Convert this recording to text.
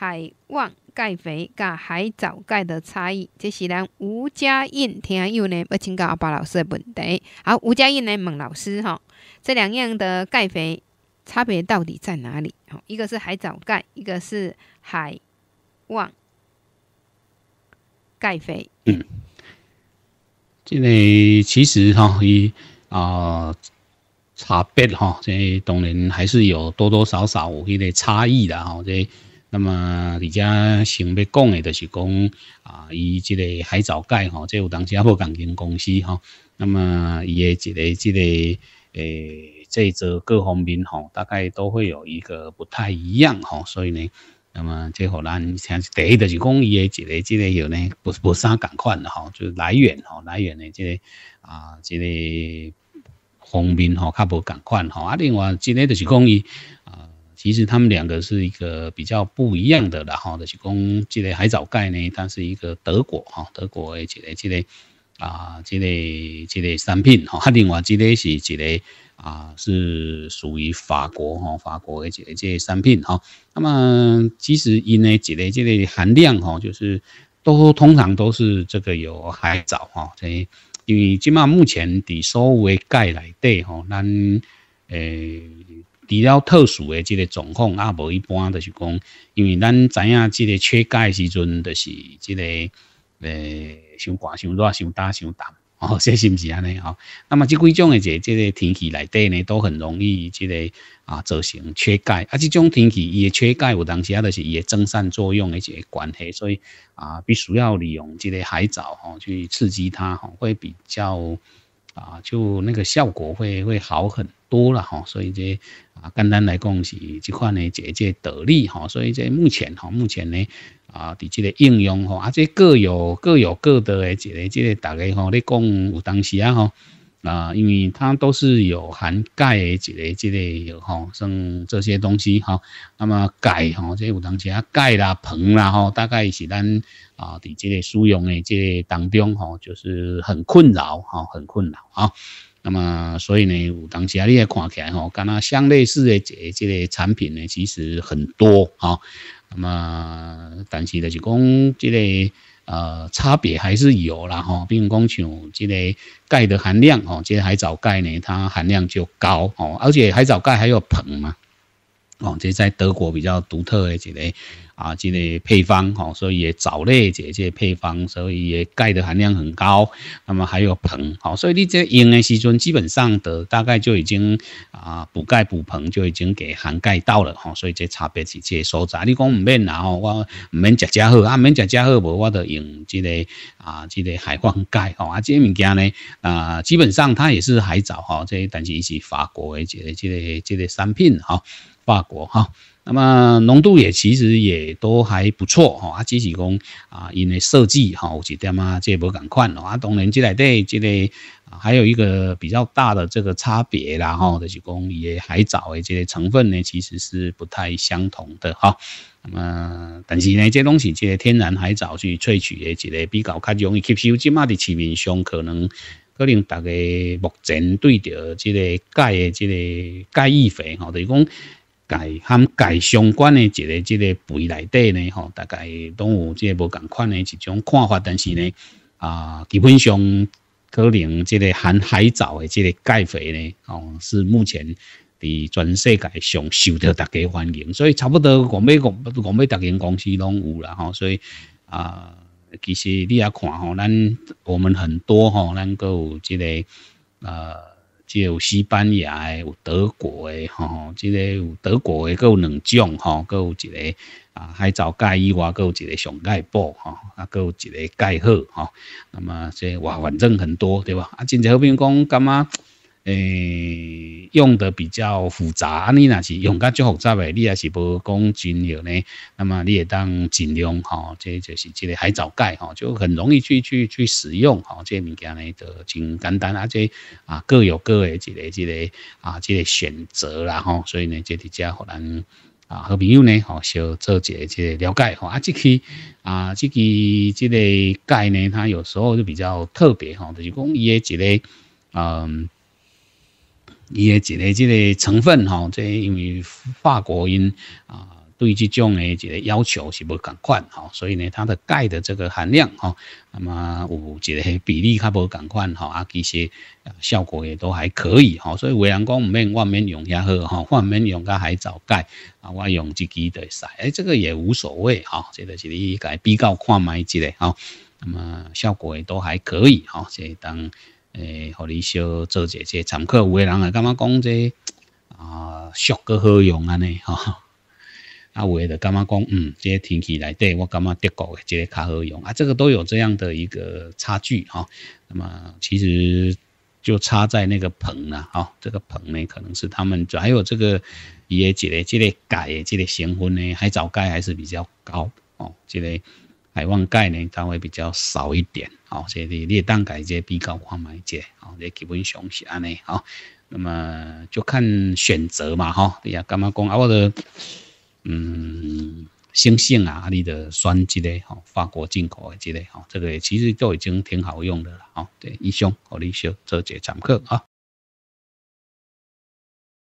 海旺钙肥甲海藻钙的差异，这是咱吴家印听友呢要请教阿爸老师的问题。好，吴家印呢，问老师哈，这两样的钙肥差别到底在哪里？一个是海藻钙，一个是海旺钙肥。嗯，这个其实哈，以啊差别哈，这当然还是有多多少少迄点差异的哈，这。那么而且想要讲的，就是讲啊，伊这个海藻钙哈，即有当时也无同间公司哈。那么伊的这个这个诶，这一周各方面吼，大概都会有一个不太一样哈。所以呢，那么即荷兰听第一就是讲伊的这个这个有呢，不不啥共款的哈，就是来源哈，来源的这个啊，这个方面吼，较无共款哈。啊，另外这个就是讲伊啊。其实他们两个是一个比较不一样的啦，哈，这是公这个海藻钙呢，它是一个德国哈，德国而且嘞这类啊这类这类产品哈，还另外这类是这类啊是属于法国哈，法国的这类这类产品哈。那么其实因嘞这类这类含量哈，就是都通常都是这个有海藻哈，这因为起码目前的所有的钙来对哈，咱诶。除了特殊的这个状况，啊，无一般就是讲，因为咱知影这个缺钙的时阵，就是这个呃，先寒先热，先大先淡，哦，这是不是安尼？哦，那么这几种的这这个天气内底呢，都很容易这个啊造成缺钙，啊，这种天气伊的缺钙有当时啊，就是伊的增散作用的一个关系，所以啊，必须要利用这个海藻哦，去刺激它哦，会比较。啊，就那个效果会会好很多了哈，所以这啊，单单来讲是这款呢，姐姐得利哈，所以在目前哈，目前呢啊，的这个应用哈，啊这各有各有各的这个这个，大家哈，你讲有当时啊哈。啊，因为它都是有含钙的这类、这类有哈，像这些东西哈。那么钙哈，这些有当啊钙啦、硼啦哈，大概是咱啊在这类使用诶这类当中哈，就是很困扰哈，很困扰啊。那么所以呢，有当时啊，你也看起来哈，跟它相类似诶这这类产品呢，其实很多哈。那么但是就是讲这类。呃，差别还是有啦吼，并工球，这个钙的含量哦，即海藻钙呢，它含量就高哦，而且海藻钙还有硼嘛。哦，这在德国比较独特的一个啊这个配方，吼，所以也藻类这些配方，所以也钙的含量很高。那么还有硼，哈，所以你这用的时阵，基本上的大概就已经啊补钙补硼就已经给涵盖到了，哈。所以这差别是这所在。你讲唔免然吼，我唔免食加好啊，唔免食加好无，我都用这个啊这个海黄钙，哈。啊，这物件呢啊，基本上它也是海藻哈，这但是一是法国的这个这个这个商品，哈。法国哈，那么浓度也其实也都还不错哈。啊，只是讲啊，因为设计哈有点啊，这无赶快咯。啊，当然这类对这啊、还有一个比较大的这个差别啦哈。就是讲，也海藻诶，这个成分呢，其实是不太相同的哈。那么，但是呢，这东西这天然海藻去萃取的这个比较较容易吸收，即马的市面上可能可能大家目前对着这个钙的这个钙益肥吼，等于讲。改含改相关的一个这个肥来底呢吼，大概拢有这个无共款的一种看法，但是呢啊，基本上可能这个含海藻的这个钙肥呢哦，是目前伫全世界上受到大家欢迎，所以差不多国美国国美大型公司拢有啦吼，所以啊，其实你也看吼，咱我们很多吼，咱都有这个啊。有西班牙诶，有德国诶，吼，即个有德国诶，阁有两种吼，阁有一个啊海藻钙以外，阁有一个上钙布吼，啊，阁有一个钙合，吼，那么即哇，反正很多，对吧？啊，真在好比讲，感觉。诶，用的比较复杂，啊，你若是用较最复杂诶，你若是无讲纯料咧，那么你也当尽量吼，即就是即个海藻钙吼，就很容易去去去使用吼，这些物件咧就真简单，而且啊各有各诶一个一个啊这个选择啦吼，所以呢即伫遮可能啊好朋友呢吼小做一即了解吼，啊即期啊即个即个钙呢，它有时候就比较特别吼，就是讲伊诶一个嗯。伊诶一个即个成分吼，即因为法国因啊对即种诶一个要求是无共款吼，所以呢，它的钙的这个含量吼，那么有即个比例较无共款吼，啊，其实效果也都还可以吼，所以伟阳讲毋免我免用遐好哈，我免用个海藻钙啊，我用自己伫使，诶，这个也无所谓吼，即个是伊家比较看卖一个吼，那么效果也都还可以吼，即当。诶，互你小做一下，即参考有个人啊，感觉讲即啊俗个好用安尼 吼，啊有诶着感觉讲，嗯，即听起来对我感觉德的诶，即卡好用啊，这个都有这样的一个差距哈。那么其实就差在那个盆啦哈，这个盆呢可能是他们还有这个即个的这类钙、这个成分呢，海藻钙还是比较高哦，这个。海旺钙呢，它会比较少一点，好，所以列蛋改这比较高买些，好，这基本上是安尼，好，那么就看选择嘛，哈，你啊，干嘛讲啊？我的，嗯，星星啊，你的酸之类，哈，法国进口的之类，哈，这个其实都已经挺好用的了，好，对，一兄，我你修这节讲课啊。